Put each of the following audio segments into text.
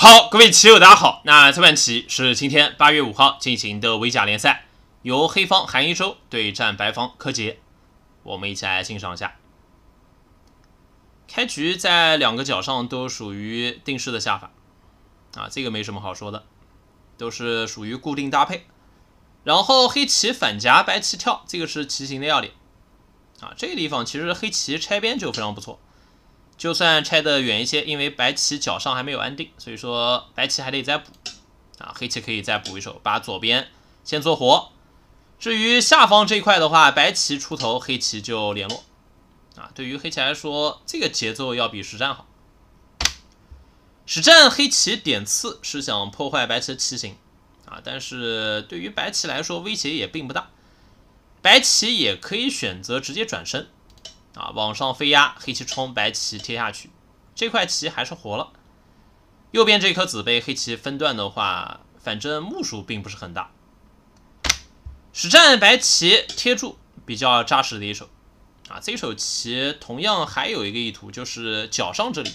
好，各位棋友，大家好。那这盘棋是今天八月五号进行的围甲联赛，由黑方韩一洲对战白方柯洁。我们一起来欣赏一下。开局在两个角上都属于定式的下法，啊，这个没什么好说的，都是属于固定搭配。然后黑棋反夹，白棋跳，这个是棋形的要点。啊，这个地方其实黑棋拆边就非常不错。就算拆得远一些，因为白棋脚上还没有安定，所以说白棋还得再补啊。黑棋可以再补一手，把左边先做活。至于下方这块的话，白棋出头，黑棋就联络啊。对于黑棋来说，这个节奏要比实战好。实战黑棋点刺是想破坏白棋的棋形啊，但是对于白棋来说威胁也并不大。白棋也可以选择直接转身。啊，往上飞压，黑棋冲，白棋贴下去，这块棋还是活了。右边这颗子被黑棋分段的话，反正目数并不是很大。实战白棋贴住比较扎实的一手。啊，这一手棋同样还有一个意图，就是脚上这里，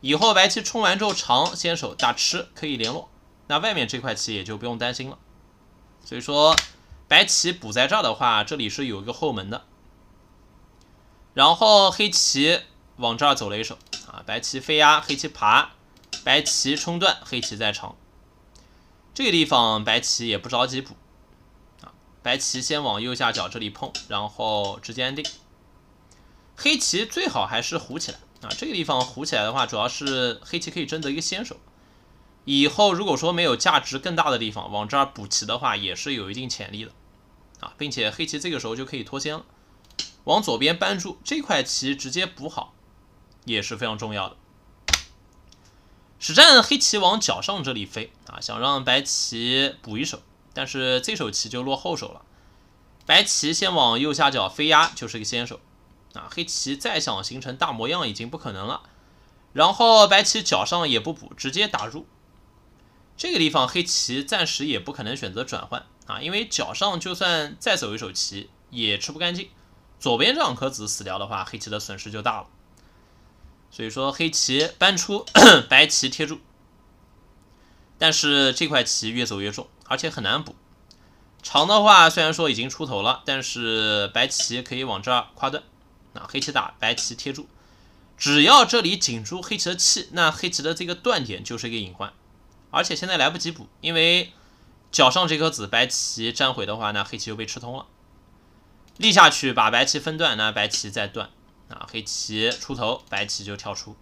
以后白棋冲完之后长先手打吃可以联络，那外面这块棋也就不用担心了。所以说白棋补在这儿的话，这里是有一个后门的。然后黑棋往这儿走了一手啊，白棋飞压，黑棋爬，白棋冲断，黑棋再长。这个地方白棋也不着急补啊，白棋先往右下角这里碰，然后直接安定。黑棋最好还是糊起来啊，这个地方糊起来的话，主要是黑棋可以争得一个先手。以后如果说没有价值更大的地方往这儿补棋的话，也是有一定潜力的啊，并且黑棋这个时候就可以脱先了。往左边扳住这块棋，直接补好也是非常重要的。实战黑棋往角上这里飞啊，想让白棋补一手，但是这手棋就落后手了。白棋先往右下角飞压，就是个先手啊。黑棋再想形成大模样已经不可能了。然后白棋角上也不补，直接打入这个地方，黑棋暂时也不可能选择转换啊，因为角上就算再走一手棋也吃不干净。左边这两颗子死掉的话，黑棋的损失就大了。所以说黑棋搬出 白棋贴住，但是这块棋越走越重，而且很难补。长的话虽然说已经出头了，但是白棋可以往这儿跨断。啊，黑棋打白棋贴住，只要这里紧住黑棋的气，那黑棋的这个断点就是一个隐患。而且现在来不及补，因为脚上这颗子白棋粘毁的话，那黑棋就被吃通了。立下去把白棋分断，那白棋再断，啊，黑棋出头，白棋就跳出。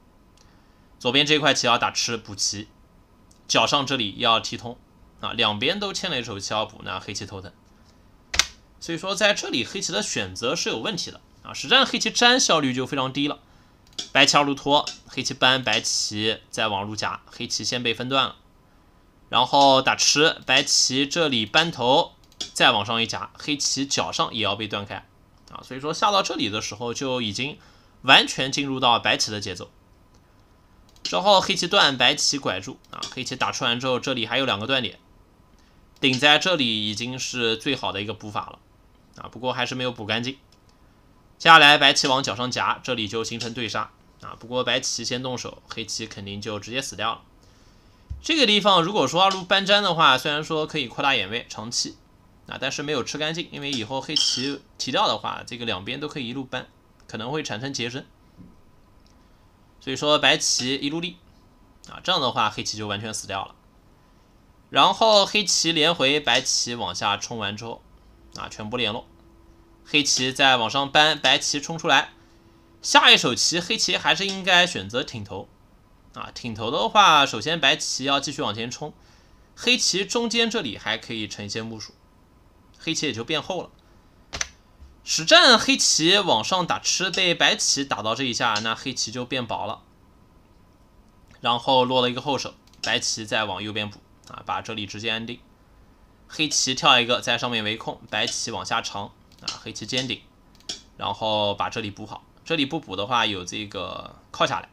左边这块棋要打吃补棋，脚上这里要踢通，啊，两边都牵了一手棋要补，那黑棋头疼。所以说在这里黑棋的选择是有问题的，啊，实战黑棋粘效率就非常低了。白棋二路拖，黑棋搬，白棋再往路夹，黑棋先被分断了，然后打吃，白棋这里搬头。再往上一夹，黑棋脚上也要被断开啊，所以说下到这里的时候就已经完全进入到白棋的节奏。之后黑棋断，白棋拐住啊，黑棋打出完之后，这里还有两个断点，顶在这里已经是最好的一个补法了啊，不过还是没有补干净。接下来白棋往脚上夹，这里就形成对杀啊，不过白棋先动手，黑棋肯定就直接死掉了。这个地方如果说二路搬粘的话，虽然说可以扩大眼位，长气。啊，但是没有吃干净，因为以后黑棋提掉的话，这个两边都可以一路搬，可能会产生劫身。所以说白棋一路立，啊，这样的话黑棋就完全死掉了。然后黑棋连回，白棋往下冲完之后，啊，全部联络，黑棋再往上搬，白棋冲出来。下一手棋，黑棋还是应该选择挺头，啊，挺头的话，首先白棋要继续往前冲，黑棋中间这里还可以成现木署。黑棋也就变厚了。实战黑棋往上打吃，被白棋打到这一下，那黑棋就变薄了。然后落了一个后手，白棋再往右边补啊，把这里直接安定。黑棋跳一个在上面围控，白棋往下长啊，黑棋尖顶，然后把这里补好。这里不补的话，有这个靠下来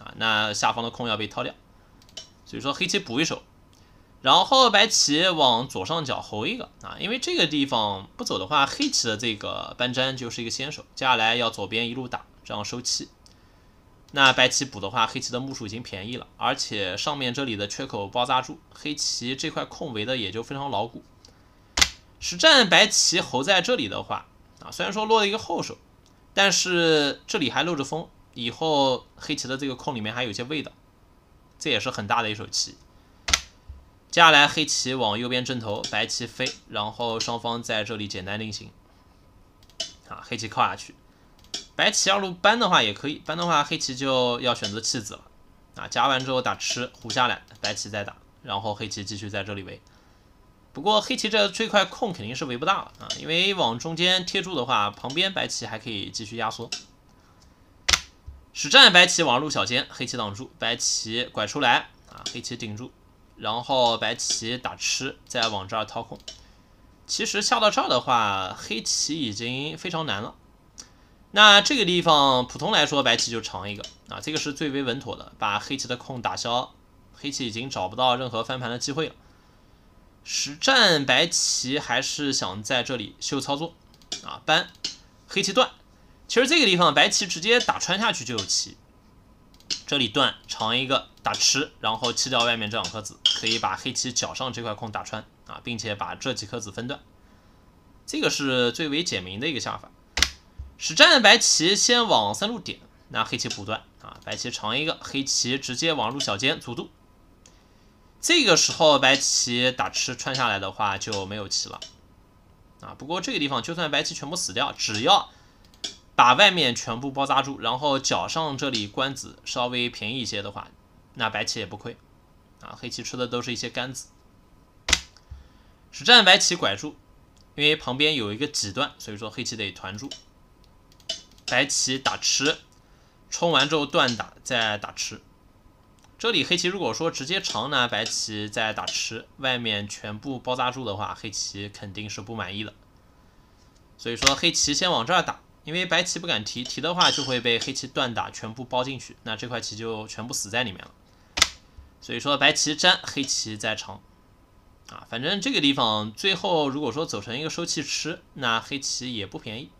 啊，那下方的空要被掏掉。所以说黑棋补一手。然后白棋往左上角侯一个啊，因为这个地方不走的话，黑棋的这个搬粘就是一个先手，接下来要左边一路打，这样收气。那白棋补的话，黑棋的目数已经便宜了，而且上面这里的缺口包扎住，黑棋这块空围的也就非常牢固。实战白棋侯在这里的话啊，虽然说落了一个后手，但是这里还漏着风，以后黑棋的这个空里面还有些味道，这也是很大的一手棋。接下来黑棋往右边正头，白棋飞，然后双方在这里简单定型。啊，黑棋靠下去，白棋要路搬的话也可以，搬的话黑棋就要选择弃子了。啊，夹完之后打吃，虎下来，白棋再打，然后黑棋继续在这里围。不过黑棋这这块空肯定是围不大了啊，因为往中间贴住的话，旁边白棋还可以继续压缩。实战白棋往路小尖，黑棋挡住，白棋拐出来，啊，黑棋顶住。然后白棋打吃，再往这儿掏空。其实下到这儿的话，黑棋已经非常难了。那这个地方，普通来说，白棋就长一个啊，这个是最为稳妥的，把黑棋的空打消。黑棋已经找不到任何翻盘的机会了。实战白棋还是想在这里秀操作啊，搬黑棋断。其实这个地方，白棋直接打穿下去就有棋。这里断长一个打吃，然后弃掉外面这两颗子，可以把黑棋角上这块空打穿啊，并且把这几颗子分断。这个是最为简明的一个下法。实战白棋先往三路点，那黑棋补断啊，白棋长一个，黑棋直接往路小尖足度。这个时候白棋打吃穿下来的话就没有棋了啊。不过这个地方就算白棋全部死掉，只要。把外面全部包扎住，然后脚上这里关子稍微便宜一些的话，那白棋也不亏啊。黑棋吃的都是一些杆子，实战白棋拐住，因为旁边有一个几段，所以说黑棋得团住。白棋打吃，冲完之后断打再打吃。这里黑棋如果说直接长拿白棋再打吃，外面全部包扎住的话，黑棋肯定是不满意的。所以说黑棋先往这儿打。因为白棋不敢提，提的话就会被黑棋断打，全部包进去，那这块棋就全部死在里面了。所以说白棋粘，黑棋再长，啊，反正这个地方最后如果说走成一个收气吃，那黑棋也不便宜。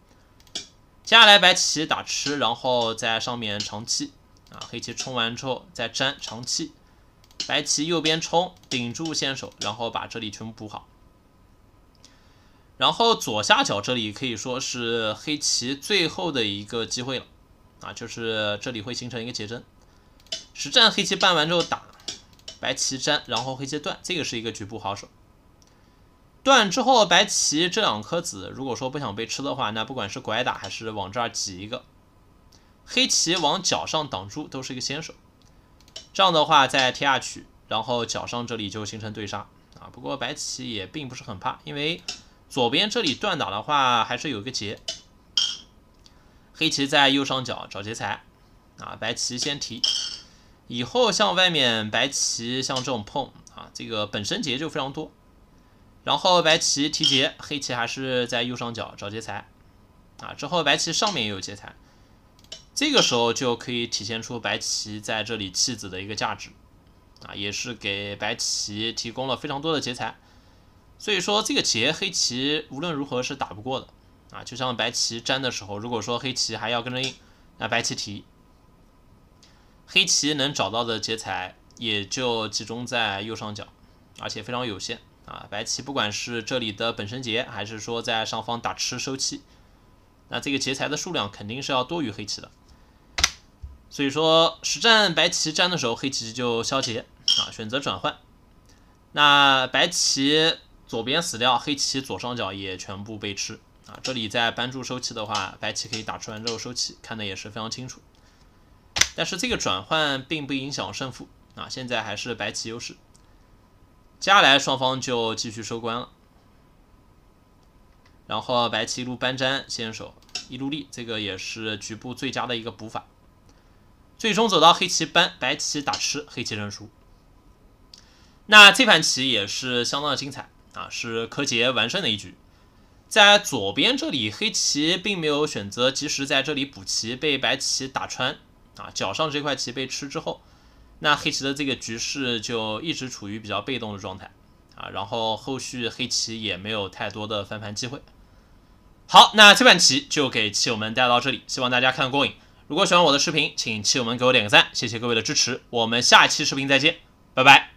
接下来白棋打吃，然后在上面长气，啊，黑棋冲完之后再粘长气，白棋右边冲顶住先手，然后把这里全部补好。然后左下角这里可以说是黑棋最后的一个机会了，啊，就是这里会形成一个结针。实战黑棋办完之后打白棋粘，然后黑棋断，这个是一个局部好手。断之后白棋这两颗子如果说不想被吃的话，那不管是拐打还是往这儿挤一个，黑棋往角上挡住都是一个先手。这样的话再贴下去，然后角上这里就形成对杀啊。不过白棋也并不是很怕，因为。左边这里断档的话，还是有个劫。黑棋在右上角找劫财，啊，白棋先提，以后向外面白棋像这种碰，啊，这个本身劫就非常多。然后白棋提劫，黑棋还是在右上角找劫财，啊，之后白棋上面也有劫财，这个时候就可以体现出白棋在这里弃子的一个价值，啊，也是给白棋提供了非常多的劫财。所以说这个劫黑棋无论如何是打不过的啊！就像白棋粘的时候，如果说黑棋还要跟着应，那白棋提，黑棋能找到的劫财也就集中在右上角，而且非常有限啊！白棋不管是这里的本身劫，还是说在上方打吃收气，那这个劫财的数量肯定是要多于黑棋的。所以说实战白棋粘的时候，黑棋就消劫啊，选择转换。那白棋。左边死掉，黑棋左上角也全部被吃啊！这里在扳住收气的话，白棋可以打吃完之后收气，看的也是非常清楚。但是这个转换并不影响胜负啊！现在还是白棋优势。接下来双方就继续收官了。然后白棋一路搬粘先手一路立，这个也是局部最佳的一个补法。最终走到黑棋搬，白棋打吃，黑棋认输。那这盘棋也是相当的精彩。啊，是柯洁完胜的一局，在左边这里黑棋并没有选择及时在这里补棋，被白棋打穿啊，脚上这块棋被吃之后，那黑棋的这个局势就一直处于比较被动的状态啊，然后后续黑棋也没有太多的翻盘机会。好，那这盘棋就给棋友们带到这里，希望大家看过瘾。如果喜欢我的视频，请棋友们给我点个赞，谢谢各位的支持，我们下期视频再见，拜拜。